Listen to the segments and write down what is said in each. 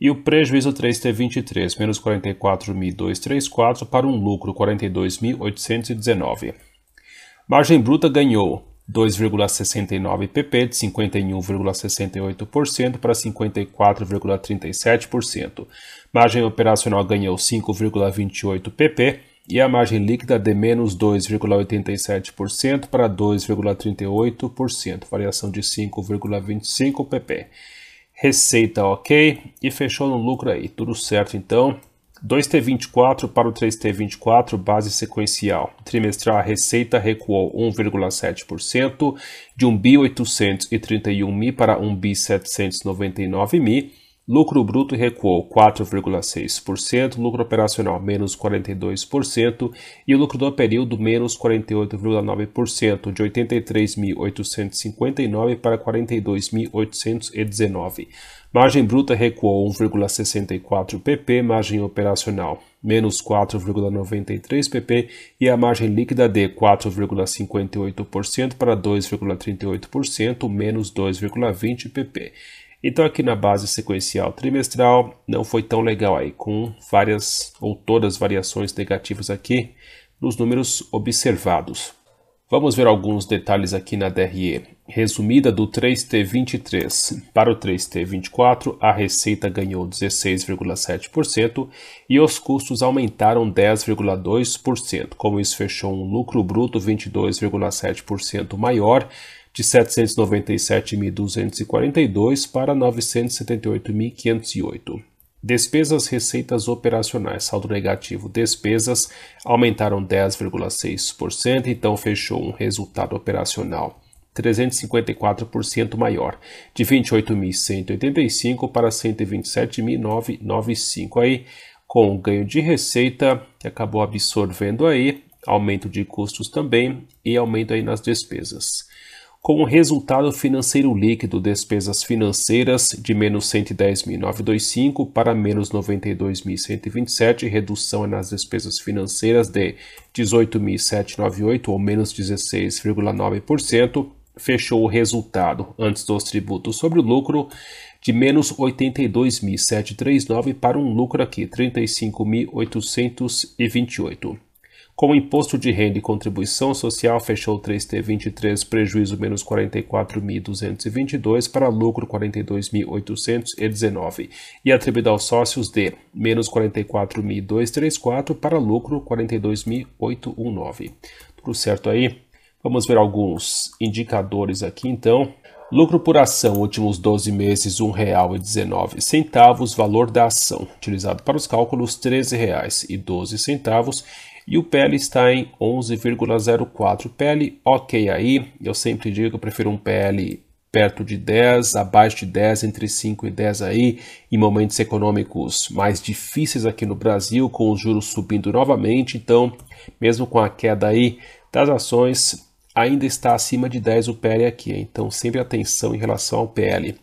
e o prejuízo 3 ter 23, menos 44.234 para um lucro 42.819. Margem bruta ganhou 2,69 pp de 51,68% para 54,37%. Margem operacional ganhou 5,28 pp e a margem líquida de menos 2,87% para 2,38%, variação de 5,25 pp receita ok e fechou no lucro aí, tudo certo então. 2T24 para o 3T24, base sequencial. Trimestral, a receita recuou 1,7%, de 1.831.000 para 1.799.000 Lucro bruto recuou 4,6%, lucro operacional menos 42% e o lucro do período menos 48,9%, de 83.859 para 42.819. Margem bruta recuou 1,64 pp, margem operacional menos 4,93 pp e a margem líquida de 4,58% para 2,38%, menos 2,20 pp. Então aqui na base sequencial trimestral não foi tão legal aí, com várias ou todas variações negativas aqui nos números observados. Vamos ver alguns detalhes aqui na DRE. Resumida do 3T23 para o 3T24, a receita ganhou 16,7% e os custos aumentaram 10,2%. Como isso, fechou um lucro bruto 22,7% maior de 797.242 para 978.508. Despesas receitas operacionais, saldo negativo. Despesas aumentaram 10,6%, então fechou um resultado operacional 354% maior, de 28.185 para 127.995. Aí, com o ganho de receita, que acabou absorvendo aí, aumento de custos também e aumento aí nas despesas com um resultado financeiro líquido despesas financeiras de menos 110.925 para menos 92.127, redução nas despesas financeiras de 18.798 ou menos 16,9%, fechou o resultado antes dos tributos sobre o lucro de menos 82.739 para um lucro aqui 35.828. Com imposto de renda e contribuição social, fechou 3T23 prejuízo menos 44.222 para lucro 42.819 e atribuído aos sócios de menos 44.234 para lucro 42.819. Tudo certo aí? Vamos ver alguns indicadores aqui então. Lucro por ação, últimos 12 meses, R$ 1,19, valor da ação, utilizado para os cálculos R$ 13,12 e o PL está em 11,04. PL ok aí, eu sempre digo que eu prefiro um PL perto de 10, abaixo de 10, entre 5 e 10 aí, em momentos econômicos mais difíceis aqui no Brasil, com os juros subindo novamente, então mesmo com a queda aí das ações, ainda está acima de 10 o PL aqui, então sempre atenção em relação ao PL.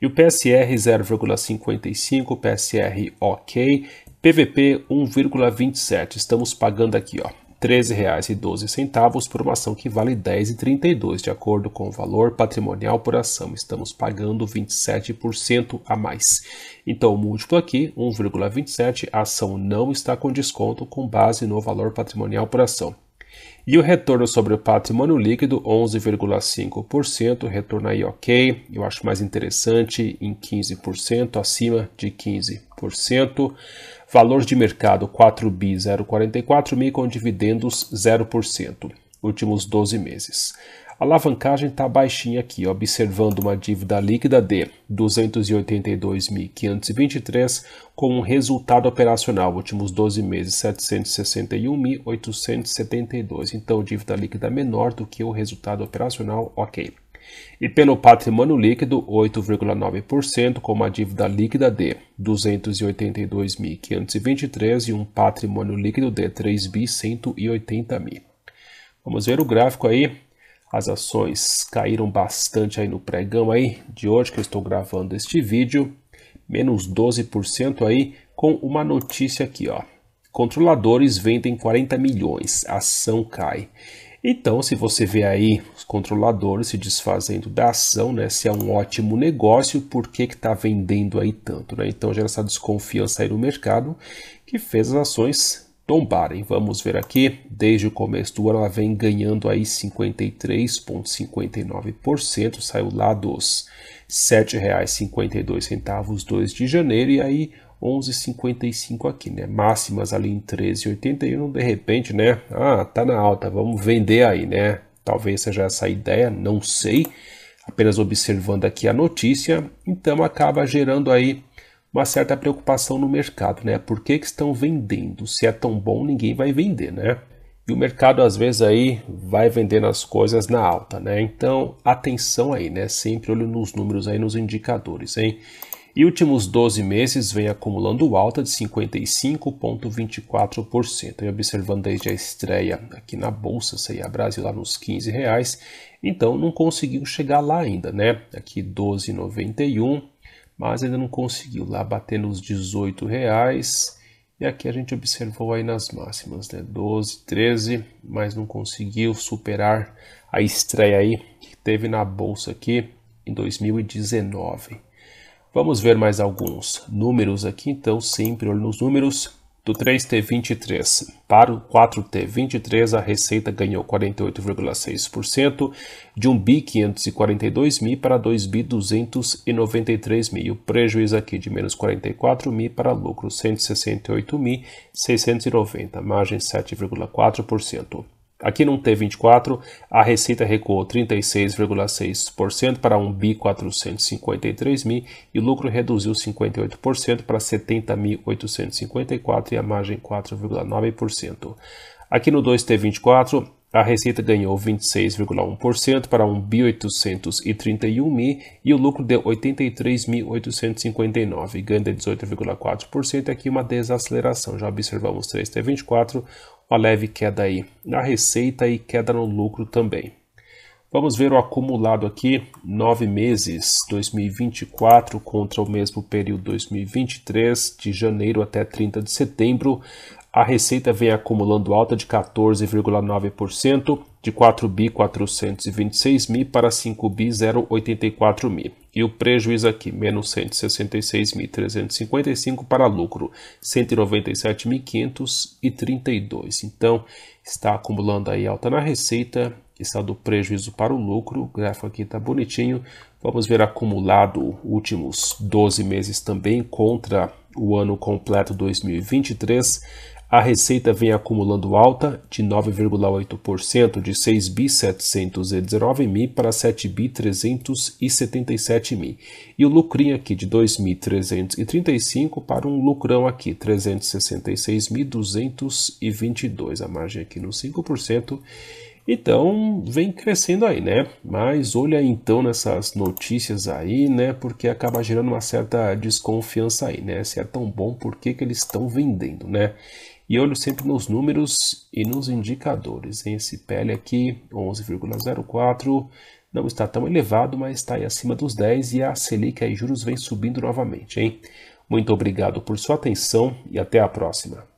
E o PSR 0,55, PSR OK, PVP 1,27. Estamos pagando aqui, ó, R$ 13,12 por uma ação que vale R$ 10,32, de acordo com o valor patrimonial por ação. Estamos pagando 27% a mais. Então, o múltiplo aqui, 1,27, a ação não está com desconto com base no valor patrimonial por ação. E o retorno sobre o patrimônio líquido, 11,5%, retorno aí ok, eu acho mais interessante em 15%, acima de 15%. Valor de mercado 4 bi 044 mil com dividendos 0%, últimos 12 meses. A alavancagem está baixinha aqui, observando uma dívida líquida de 282.523 com um resultado operacional, últimos 12 meses, 761.872. Então, dívida líquida menor do que o resultado operacional, ok. E pelo patrimônio líquido, 8,9%, com uma dívida líquida de 282.523 e um patrimônio líquido de 3.180.000. Vamos ver o gráfico aí as ações caíram bastante aí no pregão aí de hoje que eu estou gravando este vídeo, menos 12% aí com uma notícia aqui, ó. Controladores vendem 40 milhões, ação cai. Então, se você vê aí os controladores se desfazendo da ação, né? Se é um ótimo negócio, por que que tá vendendo aí tanto, né? Então gera essa desconfiança aí no mercado que fez as ações tombarem. Vamos ver aqui, desde o começo do ano ela vem ganhando aí 53,59%, saiu lá dos R$ 7,52 2 de janeiro e aí 11,55 aqui, né? Máximas ali em 13,81, de repente, né? Ah, tá na alta, vamos vender aí, né? Talvez seja essa a ideia, não sei. Apenas observando aqui a notícia, então acaba gerando aí uma certa preocupação no mercado, né? Por que, que estão vendendo? Se é tão bom, ninguém vai vender, né? E o mercado às vezes aí vai vendendo as coisas na alta, né? Então, atenção aí, né? Sempre olho nos números aí, nos indicadores, hein? E últimos 12 meses vem acumulando alta de 55,24%. E observando desde a estreia aqui na Bolsa, a Brasil lá nos 15 reais. Então não conseguiu chegar lá ainda, né? Aqui 12,91 mas ainda não conseguiu lá bater nos 18 reais. E aqui a gente observou aí nas máximas, né? 12, 13, mas não conseguiu superar a estreia aí que teve na bolsa aqui em 2019. Vamos ver mais alguns números aqui, então sempre olho nos números. Do 3T23 para o 4T23, a receita ganhou 48,6%, de 1 542 mil para 2 293 mil. O prejuízo aqui de menos 44 mil para lucro 168 mil 690, margem 7,4%. Aqui no T24, a receita recuou 36,6% para 1 bi 453 mil e o lucro reduziu 58% para 70.854 e a margem 4,9%. Aqui no 2T24, a receita ganhou 26,1% para 1 bi 831 mil e o lucro de 83.859, ganho de 18,4%, aqui uma desaceleração. Já observamos 3T24, uma leve queda aí na receita e queda no lucro também. Vamos ver o acumulado aqui, nove meses 2024 contra o mesmo período 2023, de janeiro até 30 de setembro. A receita vem acumulando alta de 14,9%, de 4 bi 426 mil para 5 bi 084 mil. E o prejuízo aqui, menos 166.355 para lucro, 197.532. Então, está acumulando aí alta na receita, está do prejuízo para o lucro, o gráfico aqui está bonitinho. Vamos ver acumulado últimos 12 meses também contra o ano completo 2023 a receita vem acumulando alta de 9,8% de 6 bi mil para 7 bi 377 mil e o lucrinho aqui de 2.335 para um lucrão aqui 366.222 a margem aqui no 5%. Então, vem crescendo aí, né? Mas olha então nessas notícias aí, né? Porque acaba gerando uma certa desconfiança aí, né? Se é tão bom, por que, que eles estão vendendo, né? E olho sempre nos números e nos indicadores. Esse PL aqui, 11,04, não está tão elevado, mas está aí acima dos 10 e a Selic aí juros vem subindo novamente, hein? Muito obrigado por sua atenção e até a próxima.